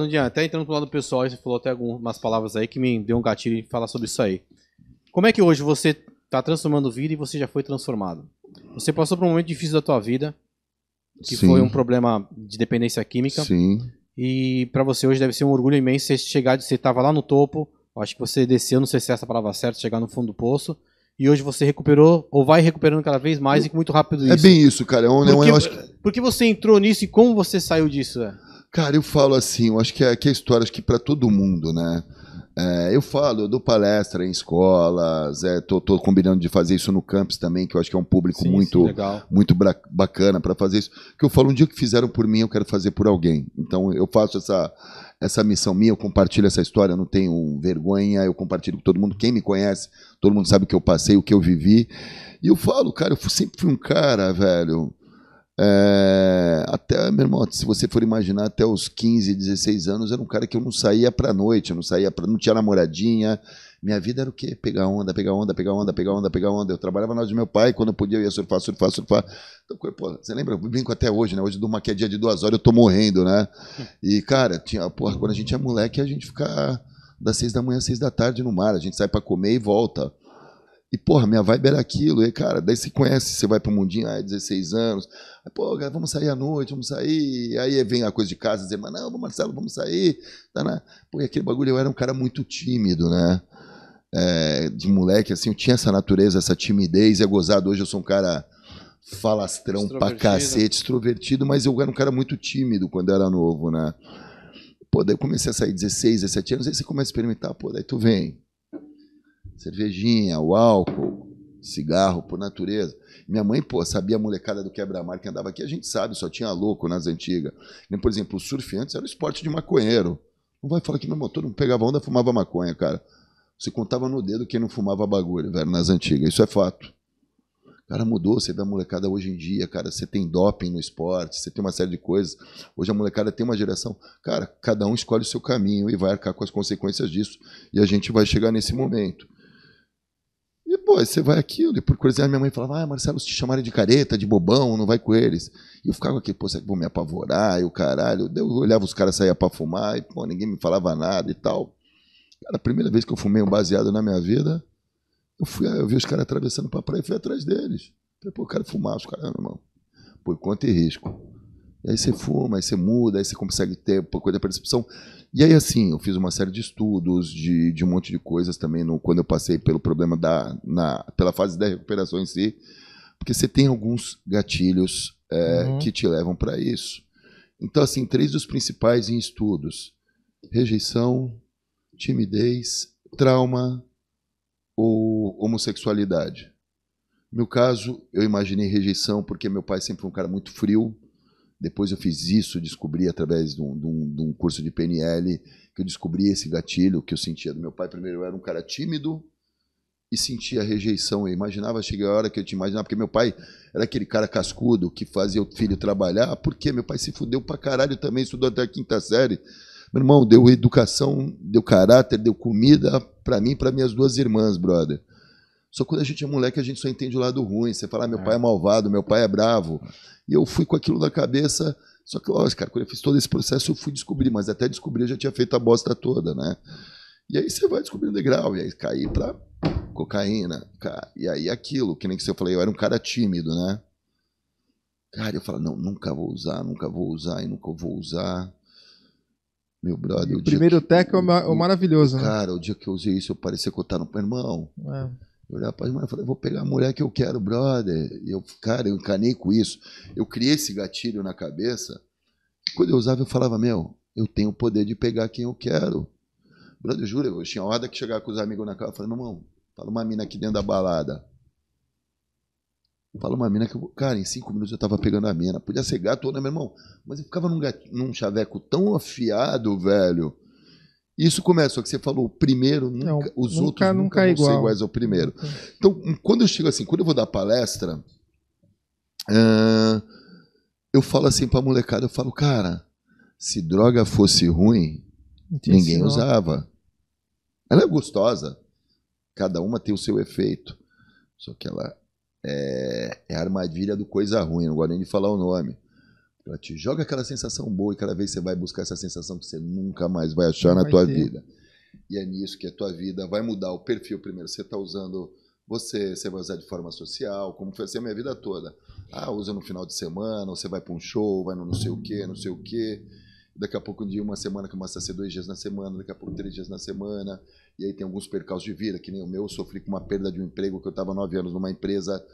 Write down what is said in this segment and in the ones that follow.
Nandinha, até entrando pro lado pessoal, você falou até algumas palavras aí que me deu um gatilho em falar sobre isso aí. Como é que hoje você está transformando vida e você já foi transformado? Você passou por um momento difícil da tua vida, que Sim. foi um problema de dependência química. Sim. E para você hoje deve ser um orgulho imenso você chegar, você estava lá no topo, acho que você desceu, não sei se é essa palavra certa, chegar no fundo do poço, e hoje você recuperou ou vai recuperando cada vez mais e muito rápido é isso. É bem isso, cara. É um, é porque, que... porque você entrou nisso e como você saiu disso? É? Cara, eu falo assim, eu acho que é, que é história acho que para todo mundo, né? É, eu falo, eu dou palestra em escolas, é, tô, tô, combinando de fazer isso no campus também, que eu acho que é um público sim, muito sim, muito bacana para fazer isso. Que eu falo, um dia que fizeram por mim, eu quero fazer por alguém. Então eu faço essa, essa missão minha, eu compartilho essa história, eu não tenho vergonha, eu compartilho com todo mundo. Quem me conhece, todo mundo sabe o que eu passei, o que eu vivi. E eu falo, cara, eu sempre fui um cara, velho, é, até, meu irmão, se você for imaginar, até os 15, 16 anos, era um cara que eu não saía pra noite, eu não saía pra, não tinha namoradinha. Minha vida era o quê? Pegar onda, pegar onda, pegar onda, pegar onda, pegar onda. Eu trabalhava na hora do meu pai, quando eu podia eu ia surfar, surfar, surfar. Então, pô, você lembra? Eu brinco até hoje, né? Hoje eu dou uma quedinha de duas horas, eu tô morrendo, né? E, cara, tinha, porra, quando a gente é moleque, a gente fica das seis da manhã às seis da tarde no mar. A gente sai para comer e volta. E, porra, minha vibe era aquilo. E, cara, daí você conhece, você vai pro mundinho, ah, é 16 anos. Aí, pô, cara, vamos sair à noite, vamos sair. aí vem a coisa de casa, dizer, mas não, Marcelo, vamos sair. Tá, né? Pô, e aquele bagulho, eu era um cara muito tímido, né? É, de moleque, assim, eu tinha essa natureza, essa timidez. É gozado, hoje eu sou um cara falastrão pra cacete, extrovertido, mas eu era um cara muito tímido quando era novo, né? Pô, daí eu comecei a sair 16, 17 anos, aí você começa a experimentar, pô, daí tu vem cervejinha, o álcool, cigarro por natureza. Minha mãe, pô, sabia a molecada do quebra-mar que andava aqui, a gente sabe, só tinha louco nas antigas. Por exemplo, o surf antes era o esporte de maconheiro. Não vai falar que meu motor não pegava onda, fumava maconha, cara. Você contava no dedo quem não fumava bagulho, velho, nas antigas. Isso é fato. Cara, mudou. Você vê a molecada hoje em dia, cara. Você tem doping no esporte, você tem uma série de coisas. Hoje a molecada tem uma geração. Cara, cada um escolhe o seu caminho e vai arcar com as consequências disso. E a gente vai chegar nesse momento. E, pô, você vai aquilo. E por curiosidade, minha mãe falava, ah, Marcelo, se te chamarem de careta, de bobão, não vai com eles. E eu ficava aqui, pô, será que vou me apavorar? E o caralho. Eu olhava os caras sair pra fumar e, pô, ninguém me falava nada e tal. Cara, a primeira vez que eu fumei um baseado na minha vida, eu fui, eu vi os caras atravessando pra praia e fui atrás deles. falei, pô, eu quero fumar, os caras, meu irmão. Por conta e risco. E aí você fuma, aí você muda, aí você consegue ter um pouco da percepção. E aí, assim, eu fiz uma série de estudos, de, de um monte de coisas também, no, quando eu passei pelo problema da. Na, pela fase da recuperação em si. Porque você tem alguns gatilhos é, uhum. que te levam para isso. Então, assim, três dos principais em estudos: rejeição, timidez, trauma ou homossexualidade. No meu caso, eu imaginei rejeição porque meu pai sempre foi um cara muito frio depois eu fiz isso, descobri através de um, de, um, de um, curso de PNL, que eu descobri esse gatilho que eu sentia do meu pai. Primeiro, eu era um cara tímido e sentia rejeição. Eu imaginava, cheguei a hora que eu te imaginava, porque meu pai era aquele cara cascudo que fazia o filho trabalhar. Por quê? Meu pai se fudeu pra caralho também, estudou até a quinta série. Meu irmão, deu educação, deu caráter, deu comida para mim e para minhas duas irmãs, brother. Só quando a gente é moleque, a gente só entende o lado ruim. Você fala, ah, meu é. pai é malvado, meu pai é bravo. E eu fui com aquilo na cabeça. Só que, lógico, cara, quando eu fiz todo esse processo, eu fui descobrir, mas até descobrir eu já tinha feito a bosta toda, né? E aí você vai descobrindo degrau, e aí caí pra cocaína, E aí aquilo, que nem que eu falei, eu era um cara tímido, né? Cara, eu falo, não, nunca vou usar, nunca vou usar e nunca vou usar. Meu brother, o primeiro que... tec é o maravilhoso, né? Cara, o dia que eu usei isso, eu parecia que eu tava no meu irmão. É. Eu para as e falei, vou pegar a mulher que eu quero, brother. E eu, cara, eu encanei com isso. Eu criei esse gatilho na cabeça. Quando eu usava, eu falava, meu, eu tenho o poder de pegar quem eu quero. Brother, eu juro, eu tinha hora que chegava com os amigos na casa, eu falei, irmão, fala uma mina aqui dentro da balada. Fala uma mina que, eu, cara, em cinco minutos eu tava pegando a mina. Podia ser gato ou né, meu irmão? Mas eu ficava num, num chaveco tão afiado, velho isso começa, o que você falou, o primeiro, nunca, não, os nunca, outros nunca, é vão igual. ser iguais ao primeiro. Então, quando eu chego assim, quando eu vou dar palestra, uh, eu falo assim pra molecada, eu falo, cara, se droga fosse ruim, Entendi, ninguém usava. Ela é gostosa. Cada uma tem o seu efeito. Só que ela é, é a armadilha do coisa ruim, não gosto nem de falar o nome. Ela te joga aquela sensação boa e cada vez você vai buscar essa sensação que você nunca mais vai achar Não na vai tua ter. vida. E é nisso que a tua vida vai mudar o perfil primeiro. Você está usando você, você vai usar de forma social, como foi assim a minha vida toda. Ah, usa no final de semana, ou você vai para um show, vai no não sei o quê, não sei o quê. Daqui a pouco um dia uma semana começa a ser dois dias na semana, daqui a pouco três dias na semana. E aí tem alguns percalços de vida, que nem o meu, eu sofri com uma perda de um emprego que eu estava nove anos numa empresa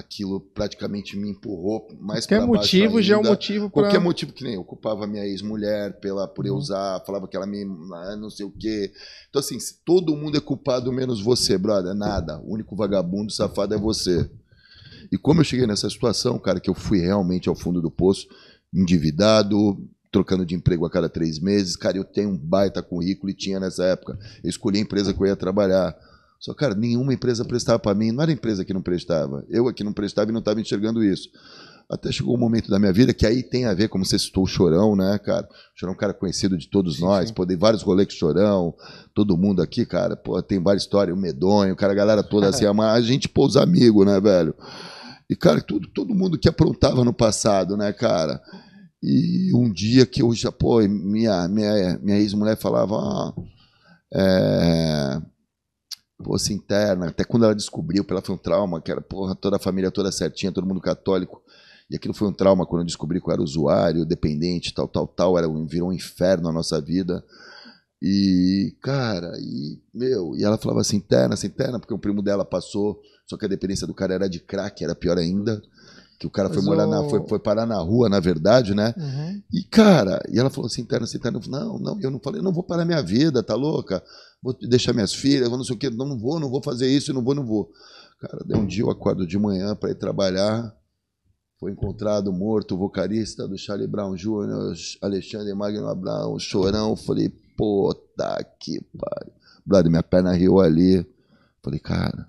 aquilo praticamente me empurrou mais para baixo. motivo ainda. já é um motivo para qualquer motivo que nem eu culpava minha ex-mulher pela por eu uhum. usar, falava que ela me ah, não sei o quê. Então assim, todo mundo é culpado menos você, brother, nada. O único vagabundo safado é você. E como eu cheguei nessa situação, cara, que eu fui realmente ao fundo do poço, endividado, trocando de emprego a cada três meses, cara, eu tenho um baita currículo e tinha nessa época. Eu escolhi a empresa que eu ia trabalhar só, cara, nenhuma empresa prestava para mim, não era empresa que não prestava. Eu aqui não prestava e não estava enxergando isso. Até chegou um momento da minha vida que aí tem a ver, como você citou, o Chorão, né, cara? O Chorão é um cara conhecido de todos sim, nós, sim. pô, dei vários rolês com o Chorão, todo mundo aqui, cara, pô, tem várias histórias, o Medonho, cara, a galera toda assim, a gente, pô, os amigos, né, velho? E, cara, tudo, todo mundo que aprontava no passado, né, cara? E um dia que eu já, pô, minha, minha, minha ex-mulher falava, ah, é, poça assim, interna, até quando ela descobriu, ela foi um trauma, que era porra, toda a família toda certinha, todo mundo católico. E aquilo foi um trauma quando eu descobri que eu era usuário, dependente, tal, tal, tal. Era, virou um inferno a nossa vida. E, cara, e, meu, e ela falava assim, interna, assim, interna, porque o primo dela passou, só que a dependência do cara era de crack, era pior ainda. Que o cara foi morar o... na, foi, foi parar na rua, na verdade, né? Uhum. E, cara, e ela falou assim, interna, assim, interna. Falei, não, não, eu não falei, não vou parar minha vida, tá louca? Vou deixar minhas filhas, vou não sei o quê, não, não vou, não vou fazer isso, não vou, não vou. Cara, de um dia eu acordo de manhã para ir trabalhar, foi encontrado morto o vocalista do Charlie Brown Jr., Alexandre Magno Abraão, chorão. Falei, pô, tá que pariu. Brother, minha perna riu ali. Falei, cara,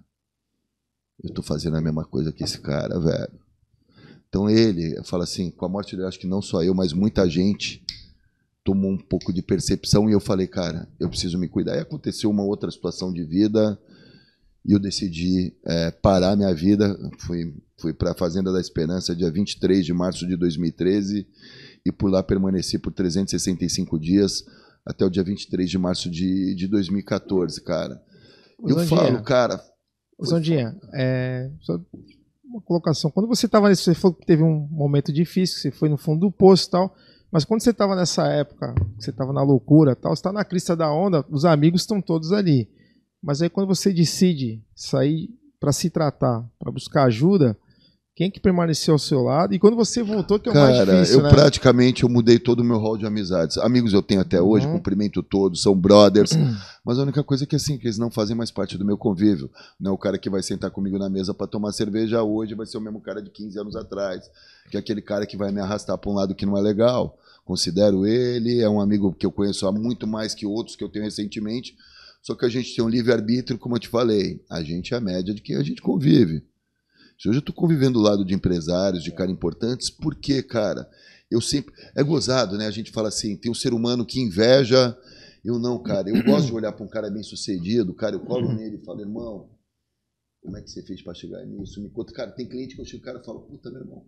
eu tô fazendo a mesma coisa que esse cara, velho. Então ele fala assim, com a morte dele, acho que não só eu, mas muita gente tomou um pouco de percepção e eu falei, cara, eu preciso me cuidar. E aconteceu uma outra situação de vida e eu decidi é, parar minha vida. Fui, fui para a Fazenda da Esperança dia 23 de março de 2013 e por lá permaneci por 365 dias até o dia 23 de março de, de 2014, cara. eu falo, cara. Foi... é, uma colocação. Quando você estava nesse, você falou que teve um momento difícil, você foi no fundo do poço e tal, mas quando você estava nessa época, você estava na loucura tal, você está na crista da onda, os amigos estão todos ali. Mas aí quando você decide sair para se tratar, para buscar ajuda, quem é que permaneceu ao seu lado? E quando você voltou, que é o Cara, mais difícil, eu né? praticamente eu mudei todo o meu hall de amizades. Amigos eu tenho até uhum. hoje, uhum. cumprimento todos, são brothers. Uhum. Mas a única coisa é que assim, que eles não fazem mais parte do meu convívio. Não é o cara que vai sentar comigo na mesa para tomar cerveja hoje, vai ser o mesmo cara de 15 anos atrás. Que é aquele cara que vai me arrastar para um lado que não é legal. Considero ele, é um amigo que eu conheço há muito mais que outros que eu tenho recentemente. Só que a gente tem um livre-arbítrio, como eu te falei. A gente é a média de quem a gente convive. Se hoje eu estou convivendo do lado de empresários, de caras importantes, por quê, cara? Eu sempre. É gozado, né? A gente fala assim: tem um ser humano que inveja. Eu não, cara. Eu gosto de olhar para um cara bem sucedido, cara. Eu colo nele e falo, irmão, como é que você fez para chegar nisso? Me conta, cara. Tem cliente que eu chego, cara, e falo, puta, meu irmão,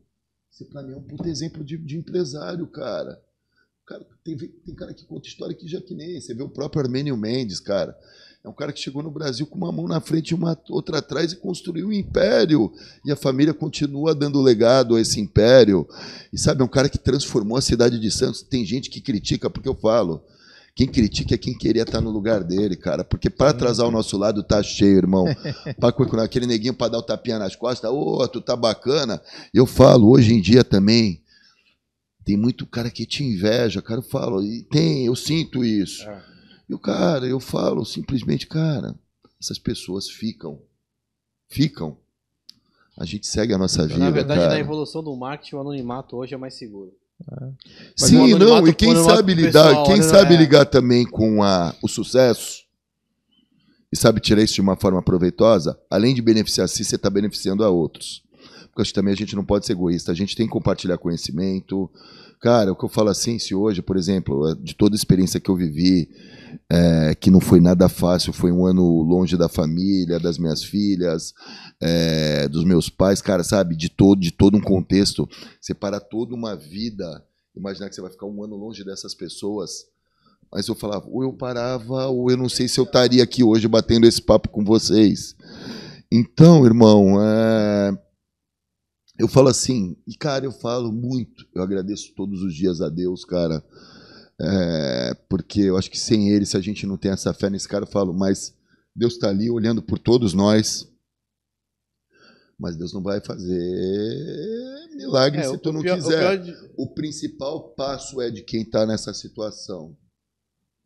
você para mim é um puta exemplo de, de empresário, cara. Cara, tem, tem cara que conta história que já que nem. Você vê o próprio Armênio Mendes, cara. É um cara que chegou no Brasil com uma mão na frente e uma outra atrás e construiu um império. E a família continua dando legado a esse império. E sabe, é um cara que transformou a cidade de Santos. Tem gente que critica, porque eu falo. Quem critica é quem queria estar no lugar dele, cara. Porque para atrasar o nosso lado tá cheio, irmão. Para aquele neguinho para dar o tapinha nas costas, ô, oh, tu tá bacana. Eu falo, hoje em dia também tem muito cara que te inveja, cara. Eu falo, e tem, eu sinto isso. É. E o cara, eu falo simplesmente, cara, essas pessoas ficam. Ficam. A gente segue a nossa vida. Na verdade, cara. na evolução do marketing, o anonimato hoje é mais seguro. É. Sim, não, e quem sabe lidar, pessoal, quem né? sabe é... ligar também com a, o sucesso e sabe tirar isso de uma forma proveitosa, além de beneficiar a si, você está beneficiando a outros. Porque acho que também a gente não pode ser egoísta, a gente tem que compartilhar conhecimento. Cara, o que eu falo assim, se hoje, por exemplo, de toda a experiência que eu vivi, é, que não foi nada fácil, foi um ano longe da família, das minhas filhas, é, dos meus pais, cara, sabe, de todo, de todo um contexto, Separa toda uma vida, imaginar que você vai ficar um ano longe dessas pessoas, mas eu falava, ou eu parava, ou eu não sei se eu estaria aqui hoje batendo esse papo com vocês. Então, irmão, é... eu falo assim, e cara, eu falo muito, eu agradeço todos os dias a Deus, cara, é, porque eu acho que sem ele, se a gente não tem essa fé nesse cara, eu falo, mas Deus está ali olhando por todos nós. Mas Deus não vai fazer milagre é, se tu não pior, quiser. O, de... o principal passo é de quem está nessa situação.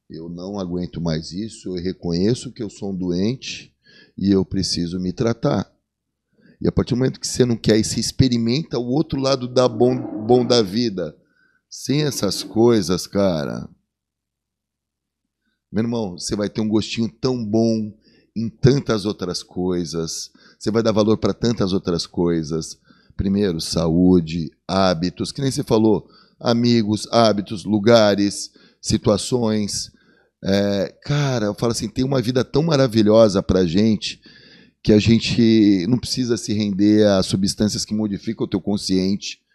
Eu não aguento mais isso, eu reconheço que eu sou um doente e eu preciso me tratar. E a partir do momento que você não quer e se experimenta o outro lado da bom, bom da vida, sem essas coisas, cara. Meu irmão, você vai ter um gostinho tão bom em tantas outras coisas. Você vai dar valor para tantas outras coisas. Primeiro, saúde, hábitos, que nem você falou, amigos, hábitos, lugares, situações. É, cara, eu falo assim, tem uma vida tão maravilhosa para gente que a gente não precisa se render a substâncias que modificam o teu consciente,